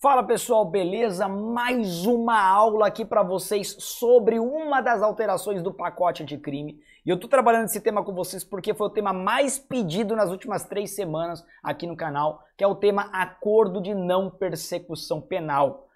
Fala pessoal, beleza? Mais uma aula aqui para vocês sobre uma das alterações do pacote de crime. E eu estou trabalhando esse tema com vocês porque foi o tema mais pedido nas últimas três semanas aqui no canal, que é o tema acordo de não persecução penal.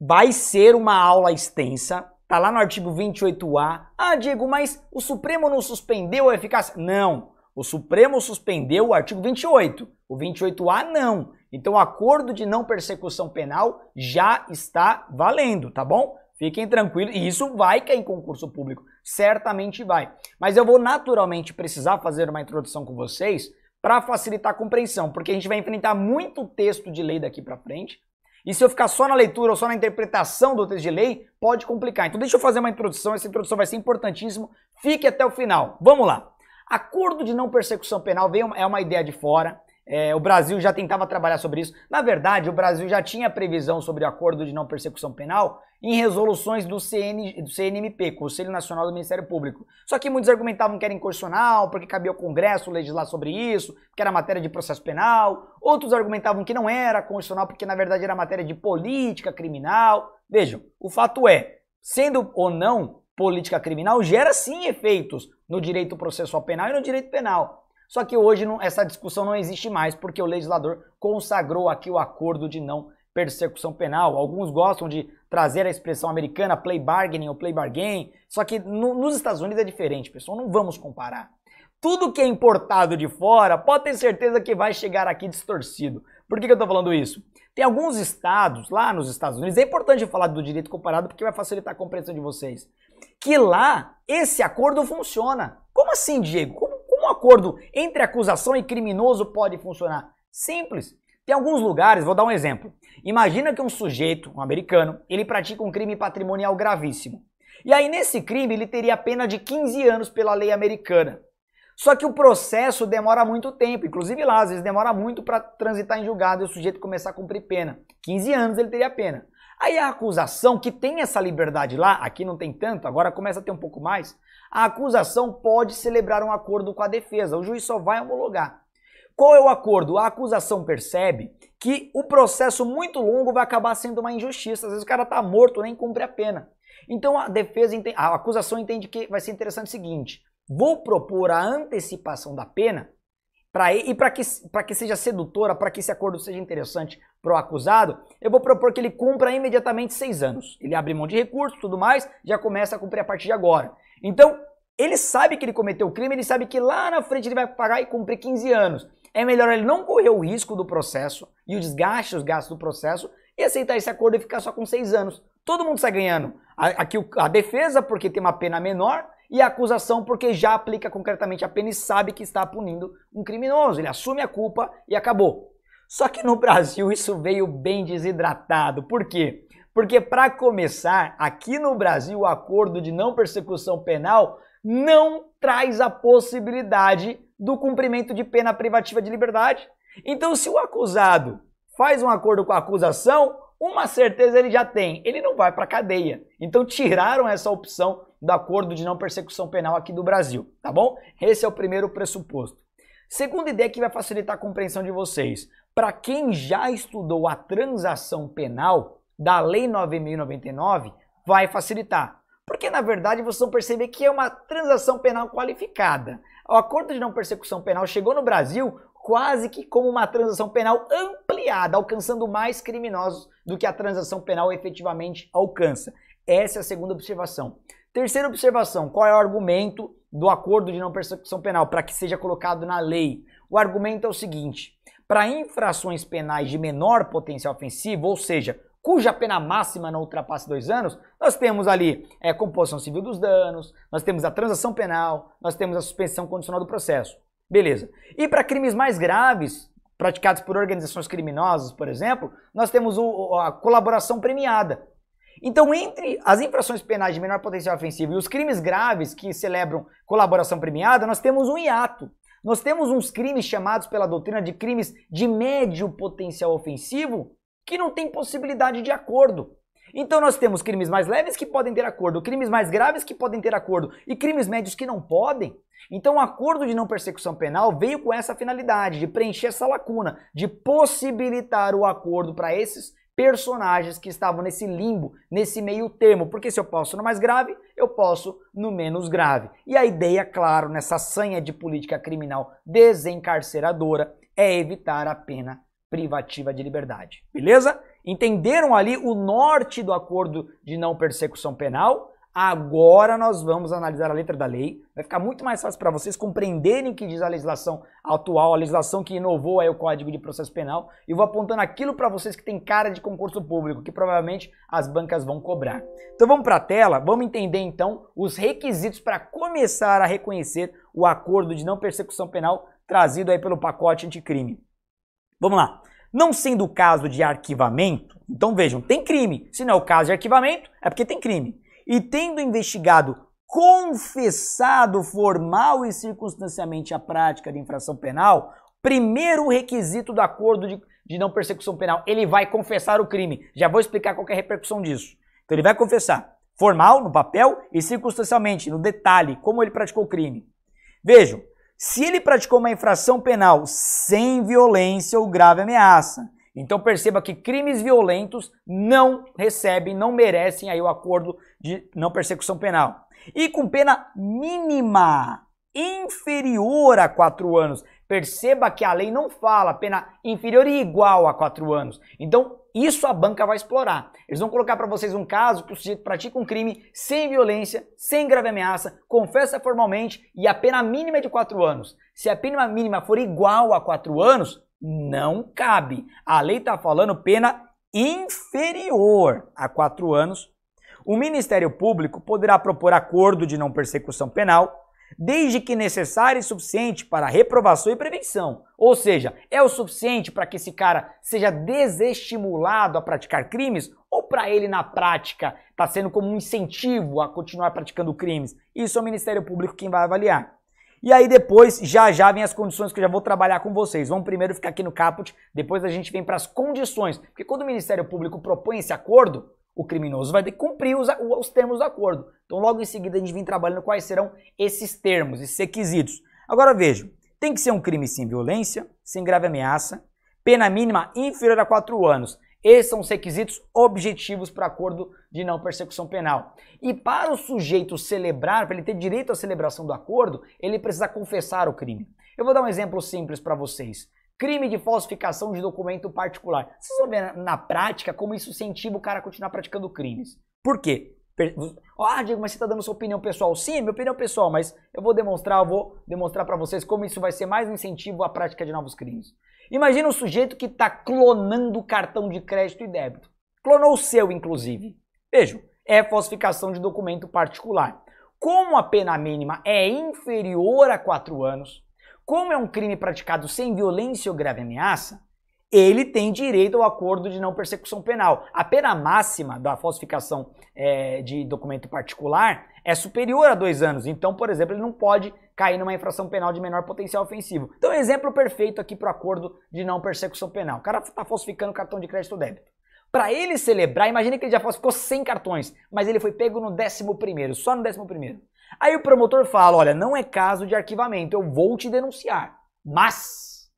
Vai ser uma aula extensa, tá lá no artigo 28A. Ah, Diego, mas o Supremo não suspendeu a eficácia? Não, o Supremo suspendeu o artigo 28, o 28A não. Então o acordo de não persecução penal já está valendo, tá bom? Fiquem tranquilos, e isso vai cair em concurso público, certamente vai. Mas eu vou naturalmente precisar fazer uma introdução com vocês para facilitar a compreensão, porque a gente vai enfrentar muito texto de lei daqui para frente. E se eu ficar só na leitura ou só na interpretação do texto de lei, pode complicar. Então deixa eu fazer uma introdução, essa introdução vai ser importantíssima. Fique até o final. Vamos lá. Acordo de não persecução penal veio, é uma ideia de fora. É, o Brasil já tentava trabalhar sobre isso. Na verdade, o Brasil já tinha previsão sobre o acordo de não persecução penal em resoluções do, CN, do CNMP, Conselho Nacional do Ministério Público. Só que muitos argumentavam que era inconstitucional, porque cabia ao Congresso legislar sobre isso, porque era matéria de processo penal. Outros argumentavam que não era constitucional, porque na verdade era matéria de política criminal. Vejam, o fato é, sendo ou não política criminal gera sim efeitos no direito processual penal e no direito penal. Só que hoje não, essa discussão não existe mais, porque o legislador consagrou aqui o acordo de não persecução penal. Alguns gostam de trazer a expressão americana play bargaining ou play bargain, só que no, nos Estados Unidos é diferente, pessoal, não vamos comparar. Tudo que é importado de fora pode ter certeza que vai chegar aqui distorcido. Por que, que eu estou falando isso? Tem alguns estados, lá nos Estados Unidos, é importante falar do direito comparado porque vai facilitar a compreensão de vocês, que lá esse acordo funciona. Como assim, Diego? Como, como um acordo entre acusação e criminoso pode funcionar? Simples. Tem alguns lugares, vou dar um exemplo. Imagina que um sujeito, um americano, ele pratica um crime patrimonial gravíssimo. E aí, nesse crime, ele teria a pena de 15 anos pela lei americana. Só que o processo demora muito tempo, inclusive lá às vezes demora muito para transitar em julgado e o sujeito começar a cumprir pena. 15 anos ele teria pena. Aí a acusação, que tem essa liberdade lá, aqui não tem tanto, agora começa a ter um pouco mais, a acusação pode celebrar um acordo com a defesa, o juiz só vai homologar. Qual é o acordo? A acusação percebe que o processo muito longo vai acabar sendo uma injustiça. Às vezes o cara está morto, nem cumpre a pena. Então a defesa, a acusação entende que vai ser interessante o seguinte: vou propor a antecipação da pena para e para que, que seja sedutora, para que esse acordo seja interessante para o acusado, eu vou propor que ele cumpra imediatamente seis anos. Ele abre mão de recursos, tudo mais, já começa a cumprir a partir de agora. Então, ele sabe que ele cometeu o crime, ele sabe que lá na frente ele vai pagar e cumprir 15 anos. É melhor ele não correr o risco do processo e o desgaste, os gastos do processo e aceitar esse acordo e ficar só com seis anos. Todo mundo sai ganhando. Aqui a defesa, porque tem uma pena menor, e a acusação porque já aplica concretamente a pena e sabe que está punindo um criminoso. Ele assume a culpa e acabou. Só que no Brasil isso veio bem desidratado. Por quê? Porque, para começar, aqui no Brasil o acordo de não persecução penal não traz a possibilidade do cumprimento de pena privativa de liberdade. Então, se o acusado faz um acordo com a acusação, uma certeza ele já tem, ele não vai para cadeia. Então tiraram essa opção do acordo de não persecução penal aqui do Brasil, tá bom? Esse é o primeiro pressuposto. Segunda ideia que vai facilitar a compreensão de vocês. Para quem já estudou a transação penal da Lei 9099, vai facilitar. Porque na verdade vocês vão perceber que é uma transação penal qualificada. O acordo de não persecução penal chegou no Brasil quase que como uma transação penal ampliada, alcançando mais criminosos do que a transação penal efetivamente alcança. Essa é a segunda observação. Terceira observação: qual é o argumento do acordo de não persecução penal para que seja colocado na lei? O argumento é o seguinte: para infrações penais de menor potencial ofensivo, ou seja, cuja pena máxima não ultrapasse dois anos, nós temos ali é, composição civil dos danos, nós temos a transação penal, nós temos a suspensão condicional do processo. Beleza. E para crimes mais graves, praticados por organizações criminosas, por exemplo, nós temos o, a colaboração premiada. Então, entre as infrações penais de menor potencial ofensivo e os crimes graves que celebram colaboração premiada, nós temos um hiato. Nós temos uns crimes chamados pela doutrina de crimes de médio potencial ofensivo que não tem possibilidade de acordo. Então nós temos crimes mais leves que podem ter acordo, crimes mais graves que podem ter acordo e crimes médios que não podem. Então o acordo de não persecução penal veio com essa finalidade de preencher essa lacuna, de possibilitar o acordo para esses personagens que estavam nesse limbo, nesse meio termo, porque se eu posso no mais grave, eu posso no menos grave. E a ideia, claro, nessa sanha de política criminal desencarceradora é evitar a pena privativa de liberdade. Beleza? Entenderam ali o norte do acordo de não persecução penal? Agora nós vamos analisar a letra da lei. Vai ficar muito mais fácil para vocês compreenderem o que diz a legislação atual, a legislação que inovou aí o Código de Processo Penal. E vou apontando aquilo para vocês que tem cara de concurso público, que provavelmente as bancas vão cobrar. Então vamos para a tela, vamos entender então os requisitos para começar a reconhecer o acordo de não persecução penal trazido aí pelo pacote anticrime. Vamos lá. Não sendo o caso de arquivamento, então vejam, tem crime. Se não é o caso de arquivamento, é porque tem crime e tendo investigado, confessado formal e circunstanciamente a prática de infração penal, primeiro requisito do acordo de, de não persecução penal, ele vai confessar o crime. Já vou explicar qual é a repercussão disso. Então ele vai confessar formal, no papel, e circunstancialmente, no detalhe, como ele praticou o crime. Vejam, se ele praticou uma infração penal sem violência ou grave ameaça, então perceba que crimes violentos não recebem, não merecem aí o acordo de não persecução penal. E com pena mínima inferior a quatro anos. Perceba que a lei não fala pena inferior e igual a quatro anos. Então, isso a banca vai explorar. Eles vão colocar para vocês um caso que o sujeito pratica um crime sem violência, sem grave ameaça, confessa formalmente e a pena mínima é de quatro anos. Se a pena mínima for igual a quatro anos, não cabe. A lei está falando pena inferior a quatro anos o Ministério Público poderá propor acordo de não persecução penal, desde que necessário e suficiente para reprovação e prevenção. Ou seja, é o suficiente para que esse cara seja desestimulado a praticar crimes ou para ele na prática está sendo como um incentivo a continuar praticando crimes. Isso é o Ministério Público quem vai avaliar. E aí depois, já já vem as condições que eu já vou trabalhar com vocês. Vamos primeiro ficar aqui no caput, depois a gente vem para as condições. Porque quando o Ministério Público propõe esse acordo, o criminoso vai ter que cumprir os, os termos do acordo. Então, logo em seguida, a gente vem trabalhando quais serão esses termos, esses requisitos. Agora vejam: tem que ser um crime sem violência, sem grave ameaça, pena mínima inferior a quatro anos. Esses são os requisitos objetivos para acordo de não persecução penal. E para o sujeito celebrar, para ele ter direito à celebração do acordo, ele precisa confessar o crime. Eu vou dar um exemplo simples para vocês crime de falsificação de documento particular. Vocês vão ver na prática como isso incentiva o cara a continuar praticando crimes. Por quê? Ah, Diego, mas você está dando sua opinião pessoal. Sim, minha opinião pessoal, mas eu vou demonstrar, eu vou demonstrar para vocês como isso vai ser mais um incentivo à prática de novos crimes. Imagina um sujeito que está clonando cartão de crédito e débito. Clonou o seu, inclusive. Vejam, é falsificação de documento particular. Como a pena mínima é inferior a 4 anos, como é um crime praticado sem violência ou grave ameaça, ele tem direito ao acordo de não persecução penal. A pena máxima da falsificação é, de documento particular é superior a dois anos. Então, por exemplo, ele não pode cair numa infração penal de menor potencial ofensivo. Então, exemplo perfeito aqui para o acordo de não persecução penal. O cara está falsificando cartão de crédito ou débito. Para ele celebrar, imagine que ele já falsificou 100 cartões, mas ele foi pego no 11 primeiro, só no 11 primeiro. Aí o promotor fala: olha, não é caso de arquivamento, eu vou te denunciar, mas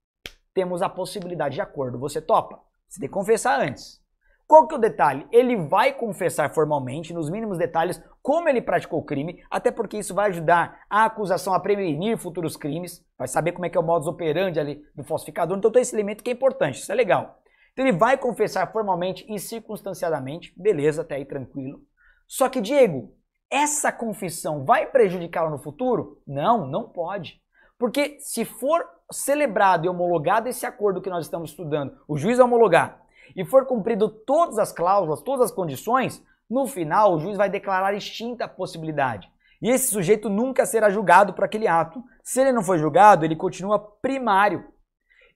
temos a possibilidade de acordo. Você topa? Você tem que confessar antes. Qual que é o detalhe? Ele vai confessar formalmente, nos mínimos detalhes, como ele praticou o crime, até porque isso vai ajudar a acusação a prevenir futuros crimes, vai saber como é que é o modus operandi ali do falsificador. Então tem esse elemento que é importante, isso é legal. Então ele vai confessar formalmente e circunstanciadamente, beleza, até aí tranquilo. Só que, Diego, essa confissão vai prejudicá lo no futuro? Não, não pode. Porque se for celebrado e homologado esse acordo que nós estamos estudando, o juiz homologar, e for cumprido todas as cláusulas, todas as condições, no final o juiz vai declarar extinta a possibilidade. E esse sujeito nunca será julgado por aquele ato. Se ele não for julgado, ele continua primário.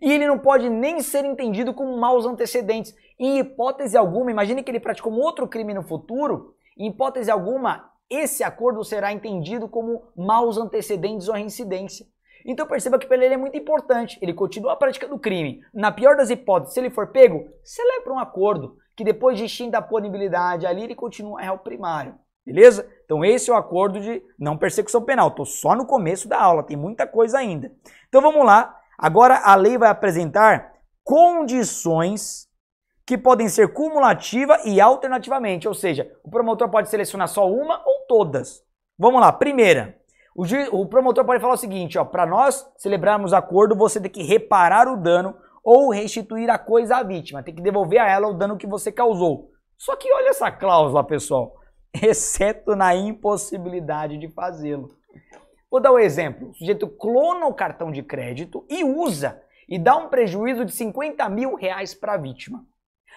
E ele não pode nem ser entendido com maus antecedentes. Em hipótese alguma, imagine que ele praticou um outro crime no futuro, em hipótese alguma, esse acordo será entendido como maus antecedentes ou reincidência. Então perceba que para ele é muito importante, ele continua a prática do crime. Na pior das hipóteses, se ele for pego, celebra um acordo, que depois de extinta a punibilidade ali, ele continua a é réu primário. Beleza? Então esse é o acordo de não persecução penal. Estou só no começo da aula, tem muita coisa ainda. Então vamos lá. Agora a lei vai apresentar condições que podem ser cumulativa e alternativamente, ou seja, o promotor pode selecionar só uma ou todas. Vamos lá, primeira. O, juiz, o promotor pode falar o seguinte, ó, para nós celebrarmos acordo, você tem que reparar o dano ou restituir a coisa à vítima, tem que devolver a ela o dano que você causou. Só que olha essa cláusula, pessoal, exceto na impossibilidade de fazê-lo. Vou dar um exemplo. O sujeito clona o cartão de crédito e usa e dá um prejuízo de 50 mil reais para a vítima.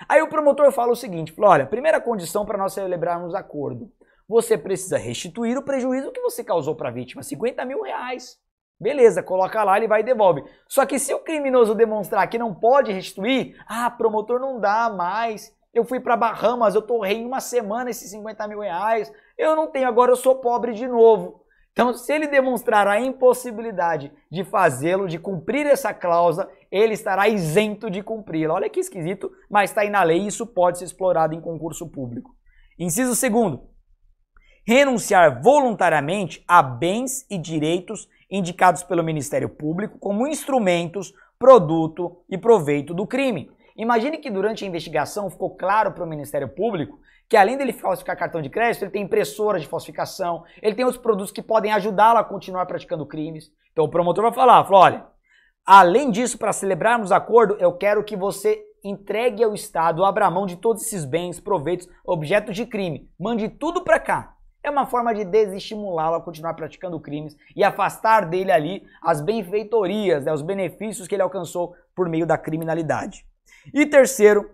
Aí o promotor fala o seguinte: fala, olha, primeira condição para nós celebrarmos acordo. Você precisa restituir o prejuízo que você causou para a vítima, 50 mil reais. Beleza, coloca lá, ele vai e devolve. Só que se o criminoso demonstrar que não pode restituir, ah, promotor não dá mais. Eu fui para Bahamas, eu torrei em uma semana esses 50 mil reais. Eu não tenho, agora eu sou pobre de novo. Então, se ele demonstrar a impossibilidade de fazê-lo, de cumprir essa cláusula, ele estará isento de cumpri-la. Olha que esquisito, mas está aí na lei e isso pode ser explorado em concurso público. Inciso segundo, renunciar voluntariamente a bens e direitos indicados pelo Ministério Público como instrumentos, produto e proveito do crime. Imagine que durante a investigação ficou claro para o Ministério Público que além dele falsificar cartão de crédito, ele tem impressora de falsificação, ele tem outros produtos que podem ajudá-lo a continuar praticando crimes. Então o promotor vai falar, fala, olha, além disso, para celebrarmos acordo, eu quero que você entregue ao Estado, abra mão de todos esses bens, proveitos, objetos de crime, mande tudo para cá. É uma forma de desestimulá-lo a continuar praticando crimes e afastar dele ali as benfeitorias, né, os benefícios que ele alcançou por meio da criminalidade. E terceiro,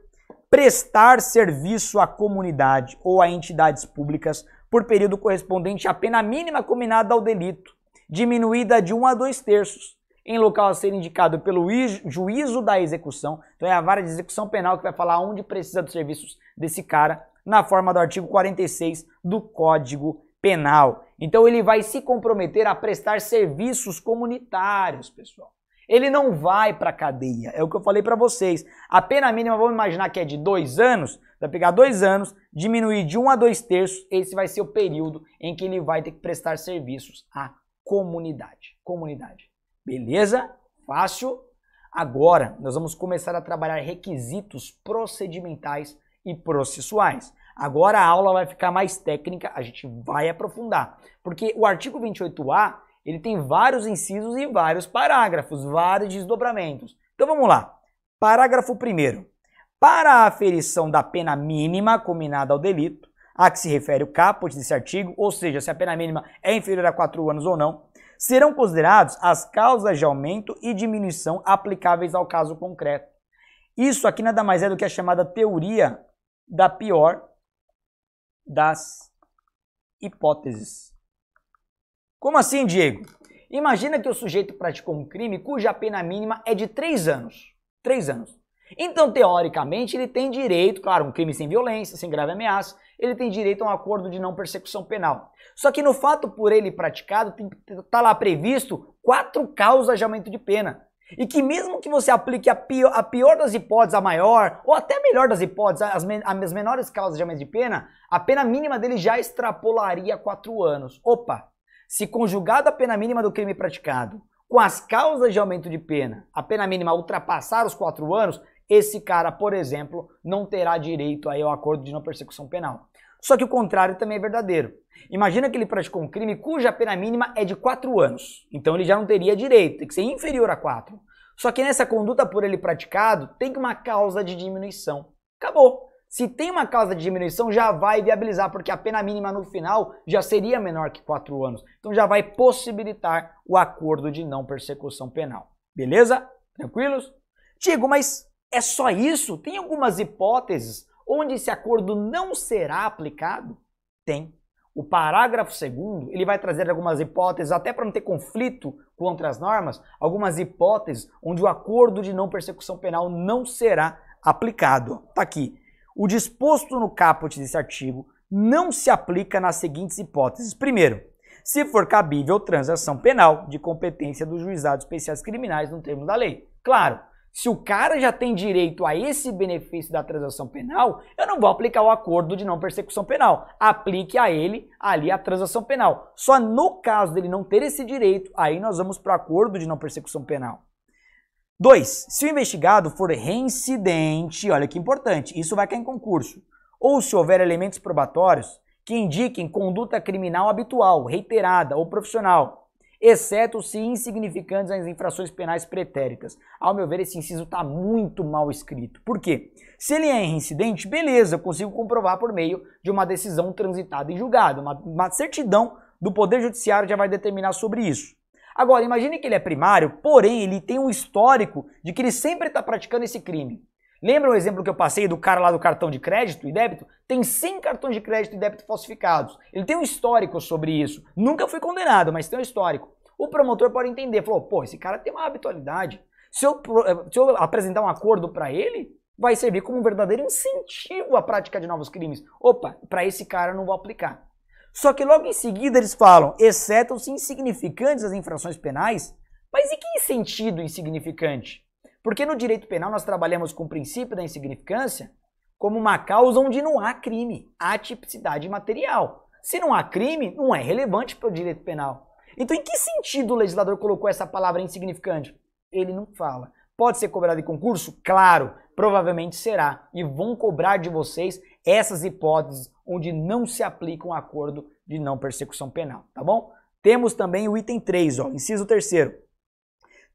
prestar serviço à comunidade ou a entidades públicas por período correspondente à pena mínima combinada ao delito, diminuída de 1 a 2 terços, em local a ser indicado pelo juízo da execução. Então é a vara de execução penal que vai falar onde precisa dos serviços desse cara, na forma do artigo 46 do Código Penal. Então ele vai se comprometer a prestar serviços comunitários, pessoal. Ele não vai para a cadeia. É o que eu falei para vocês. A pena mínima, vamos imaginar que é de dois anos. Vai pegar dois anos, diminuir de um a dois terços. Esse vai ser o período em que ele vai ter que prestar serviços à comunidade. Comunidade. Beleza? Fácil? Agora, nós vamos começar a trabalhar requisitos procedimentais e processuais. Agora a aula vai ficar mais técnica, a gente vai aprofundar. Porque o artigo 28A ele tem vários incisos e vários parágrafos, vários desdobramentos. Então vamos lá. Parágrafo 1. Para a aferição da pena mínima combinada ao delito, a que se refere o caput desse artigo, ou seja, se a pena mínima é inferior a 4 anos ou não, serão considerados as causas de aumento e diminuição aplicáveis ao caso concreto. Isso aqui nada mais é do que a chamada teoria da pior das hipóteses. Como assim, Diego? Imagina que o sujeito praticou um crime cuja pena mínima é de 3 anos. 3 anos. Então, teoricamente, ele tem direito, claro, um crime sem violência, sem grave ameaça, ele tem direito a um acordo de não persecução penal. Só que no fato por ele praticado, está lá previsto quatro causas de aumento de pena. E que mesmo que você aplique a pior, a pior das hipóteses, a maior, ou até a melhor das hipóteses, as, men as menores causas de aumento de pena, a pena mínima dele já extrapolaria quatro anos. Opa, se conjugado à pena mínima do crime praticado com as causas de aumento de pena, a pena mínima ultrapassar os quatro anos, esse cara, por exemplo, não terá direito aí ao acordo de não persecução penal. Só que o contrário também é verdadeiro. Imagina que ele praticou um crime cuja pena mínima é de quatro anos. Então ele já não teria direito, tem que ser inferior a quatro. Só que nessa conduta por ele praticado, tem uma causa de diminuição. Acabou. Se tem uma causa de diminuição, já vai viabilizar, porque a pena mínima no final já seria menor que 4 anos. Então já vai possibilitar o acordo de não persecução penal. Beleza? Tranquilos? Digo, mas é só isso? Tem algumas hipóteses onde esse acordo não será aplicado? Tem. O parágrafo segundo, ele vai trazer algumas hipóteses, até para não ter conflito contra as normas, algumas hipóteses onde o acordo de não persecução penal não será aplicado. Está aqui. O disposto no caput desse artigo não se aplica nas seguintes hipóteses. Primeiro, se for cabível transação penal de competência dos juizados especiais criminais no termo da lei. Claro, se o cara já tem direito a esse benefício da transação penal, eu não vou aplicar o acordo de não persecução penal. Aplique a ele ali a transação penal. Só no caso dele não ter esse direito, aí nós vamos para o acordo de não persecução penal. Dois, se o investigado for reincidente, olha que importante, isso vai cair em concurso, ou se houver elementos probatórios que indiquem conduta criminal habitual, reiterada ou profissional, exceto se insignificantes as infrações penais pretéritas. Ao meu ver, esse inciso está muito mal escrito. Por quê? Se ele é reincidente, beleza, eu consigo comprovar por meio de uma decisão transitada em julgado, uma, uma certidão do Poder Judiciário já vai determinar sobre isso. Agora, imagine que ele é primário, porém ele tem um histórico de que ele sempre está praticando esse crime. Lembra o exemplo que eu passei do cara lá do cartão de crédito e débito? Tem 100 cartões de crédito e débito falsificados. Ele tem um histórico sobre isso. Nunca foi condenado, mas tem um histórico. O promotor pode entender, falou, pô, esse cara tem uma habitualidade. Se eu, eh, se eu apresentar um acordo para ele, vai servir como um verdadeiro incentivo à prática de novos crimes. Opa, para esse cara eu não vou aplicar. Só que logo em seguida eles falam, excetam-se insignificantes as infrações penais. Mas em que sentido insignificante? Porque no direito penal nós trabalhamos com o princípio da insignificância como uma causa onde não há crime, há tipicidade material. Se não há crime, não é relevante para o direito penal. Então, em que sentido o legislador colocou essa palavra insignificante? Ele não fala. Pode ser cobrado em concurso? Claro, provavelmente será. E vão cobrar de vocês essas hipóteses onde não se aplica um acordo de não persecução penal, tá bom? Temos também o item 3, ó, inciso 3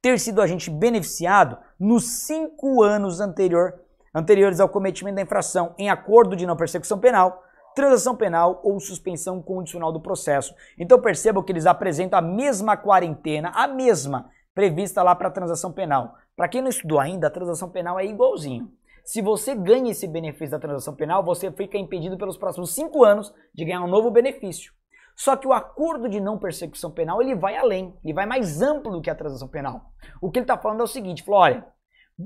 ter sido agente beneficiado nos cinco anos anterior, anteriores ao cometimento da infração em acordo de não persecução penal, transação penal ou suspensão condicional do processo. Então perceba que eles apresentam a mesma quarentena, a mesma prevista lá para a transação penal. Para quem não estudou ainda, a transação penal é igualzinho. Se você ganha esse benefício da transação penal, você fica impedido pelos próximos cinco anos de ganhar um novo benefício. Só que o acordo de não persecução penal ele vai além, ele vai mais amplo do que a transação penal. O que ele está falando é o seguinte: Flória: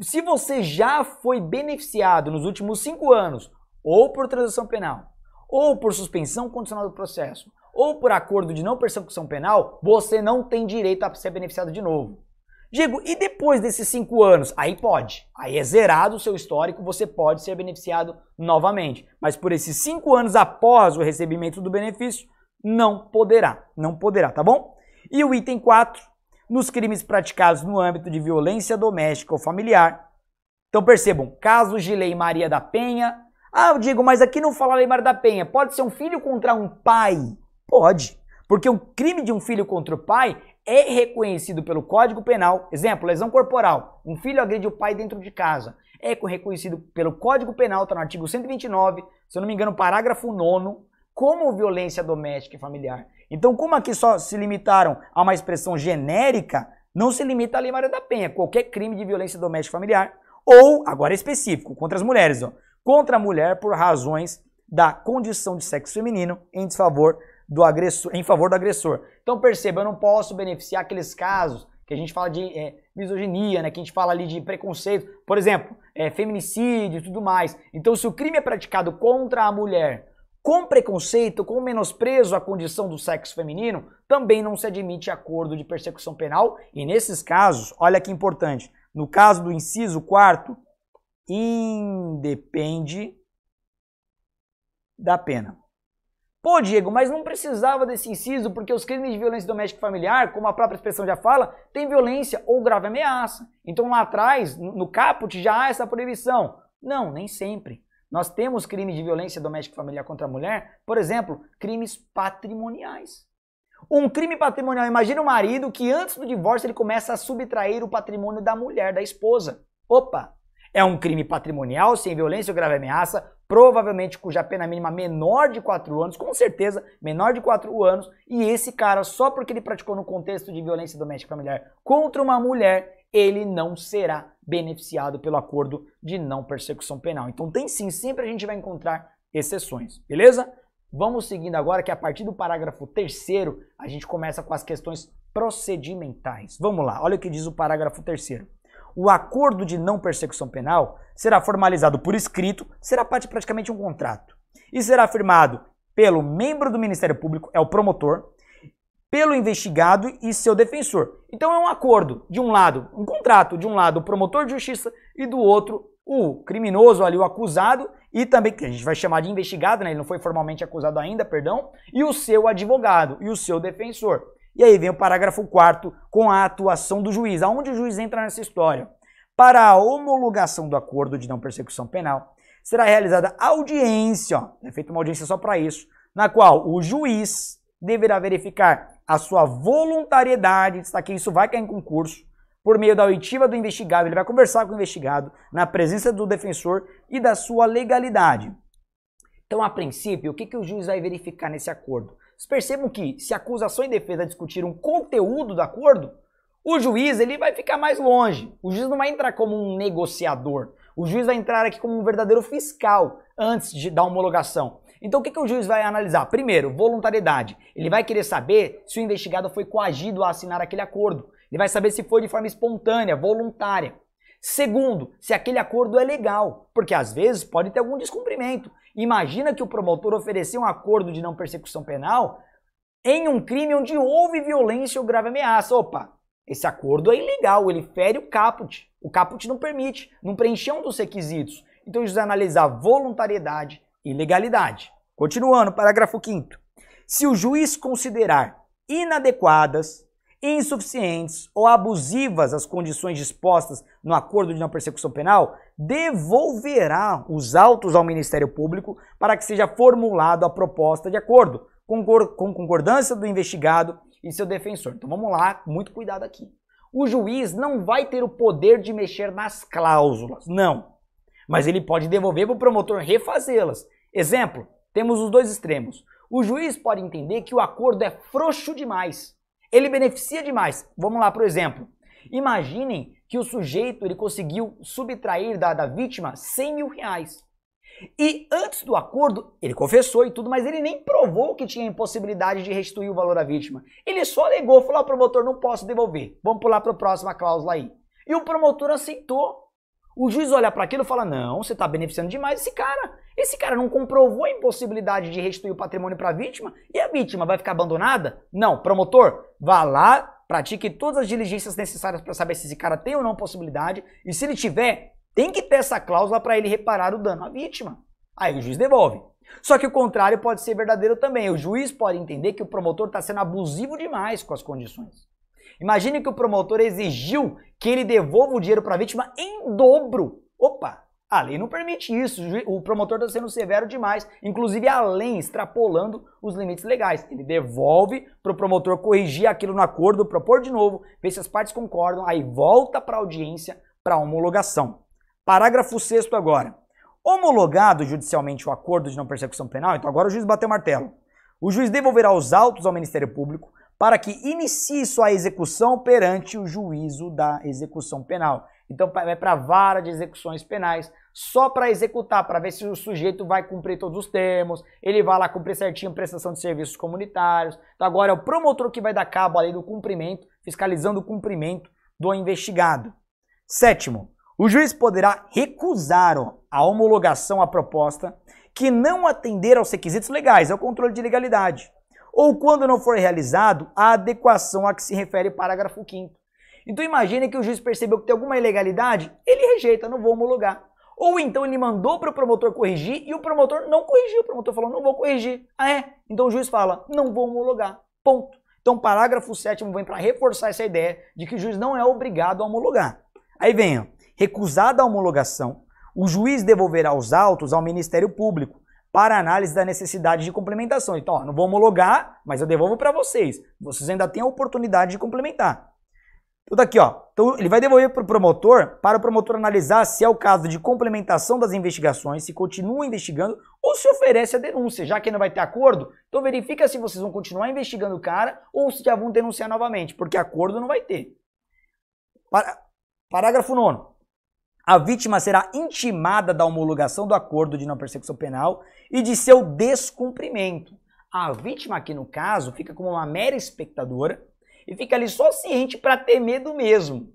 se você já foi beneficiado nos últimos cinco anos, ou por transação penal, ou por suspensão condicional do processo, ou por acordo de não persecução penal, você não tem direito a ser beneficiado de novo. Digo, e depois desses cinco anos? Aí pode. Aí é zerado o seu histórico, você pode ser beneficiado novamente. Mas por esses cinco anos após o recebimento do benefício, não poderá. Não poderá, tá bom? E o item 4, nos crimes praticados no âmbito de violência doméstica ou familiar. Então percebam, casos de Lei Maria da Penha. Ah, eu digo, mas aqui não fala Lei Maria da Penha. Pode ser um filho contra um pai? Pode. Porque o crime de um filho contra o pai é reconhecido pelo Código Penal, exemplo, lesão corporal, um filho agrediu o pai dentro de casa, é reconhecido pelo Código Penal, está no artigo 129, se eu não me engano, parágrafo 9, como violência doméstica e familiar. Então, como aqui só se limitaram a uma expressão genérica, não se limita a Lei Maria da Penha, qualquer crime de violência doméstica e familiar, ou, agora é específico, contra as mulheres, ó, contra a mulher por razões da condição de sexo feminino em desfavor do agressor, em favor do agressor. Então perceba, eu não posso beneficiar aqueles casos que a gente fala de é, misoginia, né? Que a gente fala ali de preconceito, por exemplo, é, feminicídio e tudo mais. Então, se o crime é praticado contra a mulher com preconceito, com menosprezo à condição do sexo feminino, também não se admite acordo de persecução penal. E nesses casos, olha que importante, no caso do inciso 4, independe da pena. Pô, Diego, mas não precisava desse inciso porque os crimes de violência doméstica e familiar, como a própria expressão já fala, tem violência ou grave ameaça. Então lá atrás, no caput, já há essa proibição. Não, nem sempre. Nós temos crimes de violência doméstica e familiar contra a mulher, por exemplo, crimes patrimoniais. Um crime patrimonial, imagina o marido que antes do divórcio ele começa a subtrair o patrimônio da mulher, da esposa. Opa, é um crime patrimonial, sem violência ou grave ameaça, provavelmente cuja pena mínima menor de 4 anos, com certeza, menor de 4 anos, e esse cara, só porque ele praticou no contexto de violência doméstica familiar contra uma mulher, ele não será beneficiado pelo acordo de não persecução penal. Então tem sim, sempre a gente vai encontrar exceções, beleza? Vamos seguindo agora que a partir do parágrafo 3 a gente começa com as questões procedimentais. Vamos lá, olha o que diz o parágrafo 3 o acordo de não persecução penal será formalizado por escrito, será parte praticamente um contrato. E será firmado pelo membro do Ministério Público, é o promotor, pelo investigado e seu defensor. Então é um acordo, de um lado, um contrato, de um lado o promotor de justiça e do outro o criminoso ali, o acusado, e também, que a gente vai chamar de investigado, né? Ele não foi formalmente acusado ainda, perdão, e o seu advogado e o seu defensor. E aí vem o parágrafo 4 com a atuação do juiz. Aonde o juiz entra nessa história? Para a homologação do acordo de não persecução penal, será realizada audiência, ó, é feita uma audiência só para isso, na qual o juiz deverá verificar a sua voluntariedade, destaque isso vai cair em concurso, por meio da oitiva do investigado, ele vai conversar com o investigado na presença do defensor e da sua legalidade. Então, a princípio, o que, que o juiz vai verificar nesse acordo? percebam que se acusação e defesa discutirem um conteúdo do acordo, o juiz ele vai ficar mais longe. O juiz não vai entrar como um negociador. O juiz vai entrar aqui como um verdadeiro fiscal antes de dar homologação. Então o que, que o juiz vai analisar? Primeiro, voluntariedade. Ele vai querer saber se o investigado foi coagido a assinar aquele acordo. Ele vai saber se foi de forma espontânea, voluntária. Segundo, se aquele acordo é legal, porque às vezes pode ter algum descumprimento. Imagina que o promotor ofereceu um acordo de não persecução penal em um crime onde houve violência ou grave ameaça. Opa, esse acordo é ilegal, ele fere o caput. O caput não permite, não preencheu um dos requisitos. Então, eles analisar voluntariedade e legalidade. Continuando, parágrafo 5 Se o juiz considerar inadequadas insuficientes ou abusivas as condições dispostas no acordo de não persecução penal, devolverá os autos ao Ministério Público para que seja formulada a proposta de acordo, com concordância do investigado e seu defensor. Então vamos lá, muito cuidado aqui. O juiz não vai ter o poder de mexer nas cláusulas, não. Mas ele pode devolver para o promotor refazê-las. Exemplo, temos os dois extremos. O juiz pode entender que o acordo é frouxo demais ele beneficia demais. Vamos lá, por exemplo. Imaginem que o sujeito ele conseguiu subtrair da, da vítima 100 mil reais. E antes do acordo, ele confessou e tudo, mas ele nem provou que tinha impossibilidade de restituir o valor à vítima. Ele só alegou, falou ao promotor, não posso devolver. Vamos pular para a próxima cláusula aí. E o promotor aceitou. O juiz olha para aquilo e fala: não, você está beneficiando demais esse cara. Esse cara não comprovou a impossibilidade de restituir o patrimônio para a vítima e a vítima vai ficar abandonada? Não, promotor, vá lá, pratique todas as diligências necessárias para saber se esse cara tem ou não possibilidade e se ele tiver, tem que ter essa cláusula para ele reparar o dano à vítima. Aí o juiz devolve. Só que o contrário pode ser verdadeiro também. O juiz pode entender que o promotor está sendo abusivo demais com as condições. Imagine que o promotor exigiu que ele devolva o dinheiro para a vítima em dobro. Opa, a lei não permite isso. O promotor está sendo severo demais, inclusive além, extrapolando os limites legais. Ele devolve para o promotor corrigir aquilo no acordo, propor de novo, ver se as partes concordam, aí volta para a audiência para homologação. Parágrafo 6 agora. Homologado judicialmente o acordo de não persecução penal, então agora o juiz bateu o martelo. O juiz devolverá os autos ao Ministério Público para que inicie sua execução perante o juízo da execução penal. Então vai para a vara de execuções penais, só para executar, para ver se o sujeito vai cumprir todos os termos, ele vai lá cumprir certinho prestação de serviços comunitários. Então agora é o promotor que vai dar cabo ali do cumprimento, fiscalizando o cumprimento do investigado. Sétimo, o juiz poderá recusar a homologação à proposta que não atender aos requisitos legais, é o controle de legalidade ou quando não for realizado, a adequação a que se refere o parágrafo 5 Então imagine que o juiz percebeu que tem alguma ilegalidade, ele rejeita, não vou homologar. Ou então ele mandou para o promotor corrigir e o promotor não corrigiu. O promotor falou, não vou corrigir. Ah, é? Então o juiz fala, não vou homologar. Ponto. Então, parágrafo 7 vem para reforçar essa ideia de que o juiz não é obrigado a homologar. Aí vem, ó, recusada a homologação, o juiz devolverá os autos ao Ministério Público, para análise da necessidade de complementação. Então, ó, não vou homologar, mas eu devolvo para vocês. Vocês ainda têm a oportunidade de complementar. Tudo então, tá aqui, ó. Então, ele vai devolver para o promotor, para o promotor analisar se é o caso de complementação das investigações, se continua investigando ou se oferece a denúncia. Já que não vai ter acordo, então verifica se vocês vão continuar investigando o cara ou se já vão denunciar novamente, porque acordo não vai ter. Para... Parágrafo 9 a vítima será intimada da homologação do acordo de não persecução penal e de seu descumprimento. A vítima, aqui no caso, fica como uma mera espectadora e fica ali só ciente para ter medo mesmo.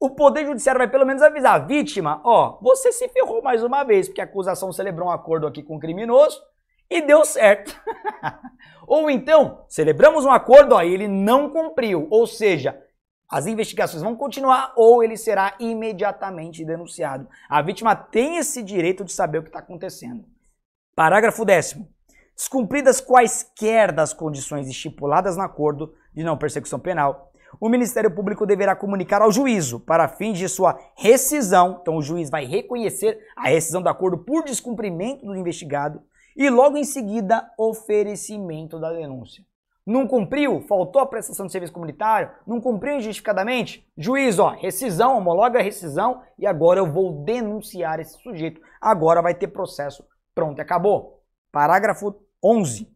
O Poder Judiciário vai pelo menos avisar a vítima: ó, você se ferrou mais uma vez, porque a acusação celebrou um acordo aqui com o criminoso e deu certo. ou então, celebramos um acordo, e ele não cumpriu. Ou seja, as investigações vão continuar ou ele será imediatamente denunciado. A vítima tem esse direito de saber o que está acontecendo. Parágrafo 10. Descumpridas quaisquer das condições estipuladas no acordo de não persecução penal, o Ministério Público deverá comunicar ao juízo para fins de sua rescisão. Então, o juiz vai reconhecer a rescisão do acordo por descumprimento do investigado e, logo em seguida, oferecimento da denúncia não cumpriu, faltou a prestação de serviço comunitário, não cumpriu injustificadamente, juiz, ó, rescisão, homologa a rescisão e agora eu vou denunciar esse sujeito. Agora vai ter processo, pronto, acabou. Parágrafo 11.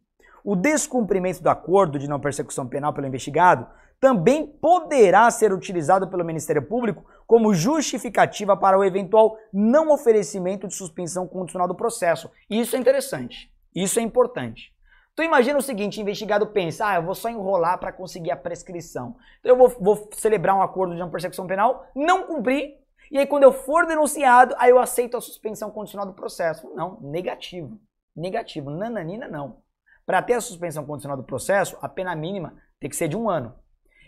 O descumprimento do acordo de não persecução penal pelo investigado também poderá ser utilizado pelo Ministério Público como justificativa para o eventual não oferecimento de suspensão condicional do processo. Isso é interessante, isso é importante. Então imagina o seguinte, o investigado pensa, ah, eu vou só enrolar para conseguir a prescrição. Então eu vou, vou, celebrar um acordo de uma persecução penal, não cumprir, e aí quando eu for denunciado, aí eu aceito a suspensão condicional do processo. Não, negativo. Negativo, nananina não. Para ter a suspensão condicional do processo, a pena mínima tem que ser de um ano.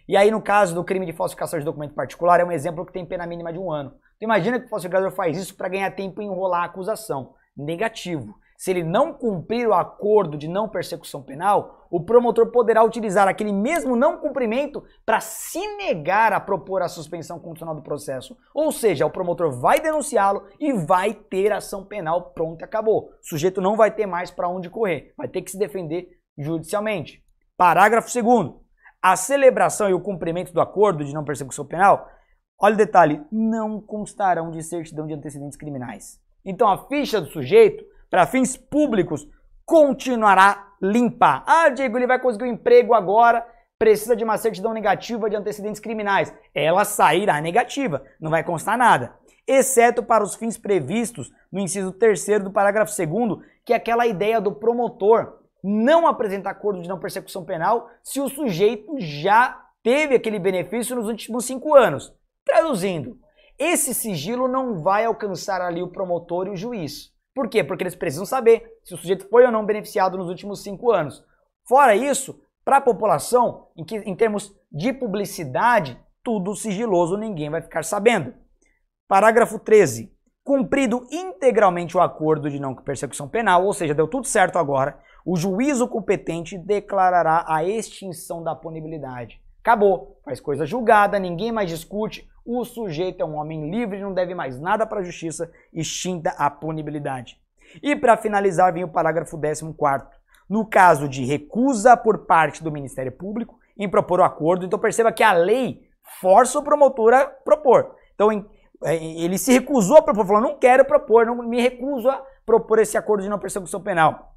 E aí no caso do crime de falsificação de documento particular, é um exemplo que tem pena mínima de um ano. Então imagina que o falsificador faz isso para ganhar tempo e enrolar a acusação. Negativo se ele não cumprir o acordo de não persecução penal, o promotor poderá utilizar aquele mesmo não cumprimento para se negar a propor a suspensão condicional do processo. Ou seja, o promotor vai denunciá-lo e vai ter ação penal pronta, acabou. O sujeito não vai ter mais para onde correr, vai ter que se defender judicialmente. Parágrafo 2 A celebração e o cumprimento do acordo de não persecução penal, olha o detalhe, não constarão de certidão de antecedentes criminais. Então a ficha do sujeito para fins públicos continuará limpa. Ah, Diego, ele vai conseguir um emprego agora, precisa de uma certidão negativa de antecedentes criminais. Ela sairá negativa, não vai constar nada. Exceto para os fins previstos no inciso 3 do parágrafo 2, que é aquela ideia do promotor não apresentar acordo de não persecução penal se o sujeito já teve aquele benefício nos últimos cinco anos. Traduzindo, esse sigilo não vai alcançar ali o promotor e o juiz. Por quê? Porque eles precisam saber se o sujeito foi ou não beneficiado nos últimos cinco anos. Fora isso, para a população, em, que, em termos de publicidade, tudo sigiloso, ninguém vai ficar sabendo. Parágrafo 13. Cumprido integralmente o acordo de não persecução penal, ou seja, deu tudo certo agora, o juízo competente declarará a extinção da punibilidade. Acabou, faz coisa julgada, ninguém mais discute, o sujeito é um homem livre, não deve mais nada para a justiça, extinta a punibilidade. E para finalizar, vem o parágrafo 14. No caso de recusa por parte do Ministério Público em propor o acordo, então perceba que a lei força o promotor a propor. Então, é, ele se recusou a propor, falou: não quero propor, não me recuso a propor esse acordo de não persecução penal.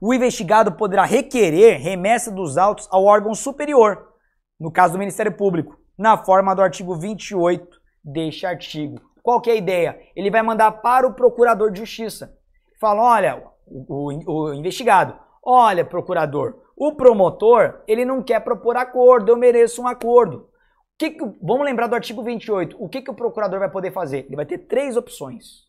O investigado poderá requerer remessa dos autos ao órgão superior, no caso do Ministério Público, na forma do artigo 28 deste artigo. Qual que é a ideia? Ele vai mandar para o procurador de justiça. Fala, olha, o, o, o investigado, olha, procurador, o promotor, ele não quer propor acordo, eu mereço um acordo. Que que, vamos lembrar do artigo 28. O que, que o procurador vai poder fazer? Ele vai ter três opções.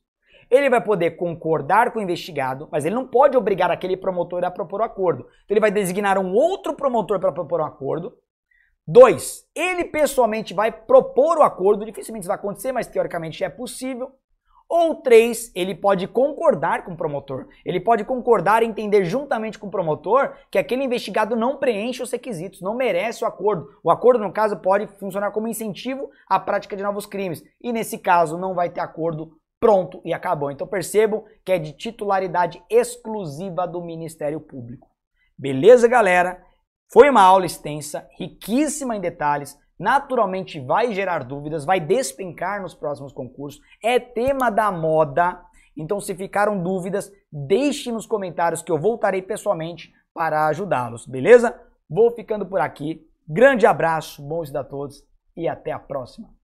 Ele vai poder concordar com o investigado, mas ele não pode obrigar aquele promotor a propor o um acordo. Então, ele vai designar um outro promotor para propor o um acordo. Dois, ele pessoalmente vai propor o acordo, dificilmente isso vai acontecer, mas teoricamente é possível. Ou três, ele pode concordar com o promotor. Ele pode concordar e entender juntamente com o promotor que aquele investigado não preenche os requisitos, não merece o acordo. O acordo, no caso, pode funcionar como incentivo à prática de novos crimes. E nesse caso, não vai ter acordo pronto e acabou. Então percebam que é de titularidade exclusiva do Ministério Público. Beleza, galera? Foi uma aula extensa, riquíssima em detalhes, naturalmente vai gerar dúvidas, vai despencar nos próximos concursos, é tema da moda. Então, se ficaram dúvidas, deixe nos comentários que eu voltarei pessoalmente para ajudá-los, beleza? Vou ficando por aqui. Grande abraço, bons estudos a todos e até a próxima.